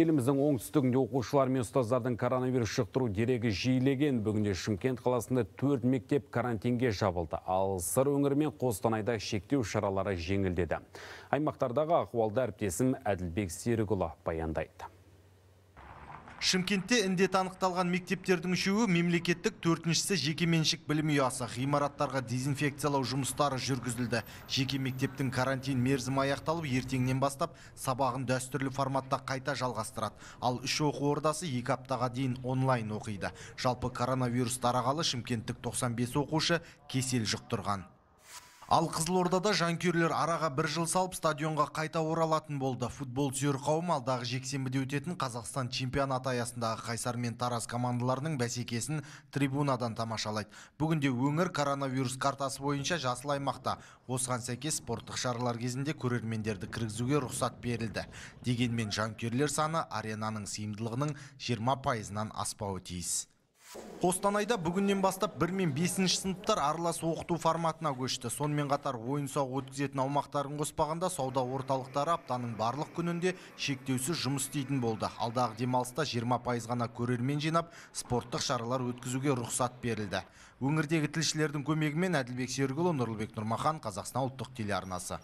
еліміздің оңтүстігінде оқушылар мен ұстаздардың коронавирус жұқтыру дерегі жиілеген бүгінде шымкент қаласында төрт мектеп карантинге жабылды ал сыр өңірі мен қостанайда шектеу шаралары жеңілдеді аймақтардағы ахуалды әріптесім әділбек серікұлы баяндайды шымкентте індет анықталған мектептердің үшеуі мемлекеттік төртіншісі жекеменшік білім ұясы ғимараттарға дезинфекциялау жұмыстары жүргізілді жеке мектептің карантин мерзімі аяқталып ертеңнен бастап сабағын дәстүрлі форматта қайта жалғастырады ал үш оқу ордасы екі аптаға дейін онлайн оқиды жалпы коронавирус тарағалы шымкенттік 95 оқушы кесел жұқтырған ал қызылордада жанкүйерлер араға бір жыл салып стадионға қайта оралатын болды футбол сүйер қауым алдағы жексенбіде өтетін қазақстан чемпионаты аясындағы қайсар мен тараз командаларының бәсекесін трибунадан тамашалайды бүгінде өңір коронавирус картасы бойынша жасыл аймақта осыған сәйкес спорттық шаралар кезінде көрермендерді кіргізуге рұқсат берілді дегенмен жанкүйерлер саны аренаның сыйымдылығының 20 пайызынан аспауы тиіс қостанайда бүгіннен бастап бірмен мен бесінші сыныптар аралас оқыту форматына көшті сонымен қатар ойын сауық өткізетін аумақтарын қоспағанда сауда орталықтары аптаның барлық күнінде шектеусіз жұмыс істейтін болды алдағы демалыста 20 ғана көрермен жинап спорттық шаралар өткізуге рұқсат берілді өңірдегі тілшілердің көмегімен әділбек серікұлы нұрлыбек нұрмахан қазақстан ұлттық телеарнасы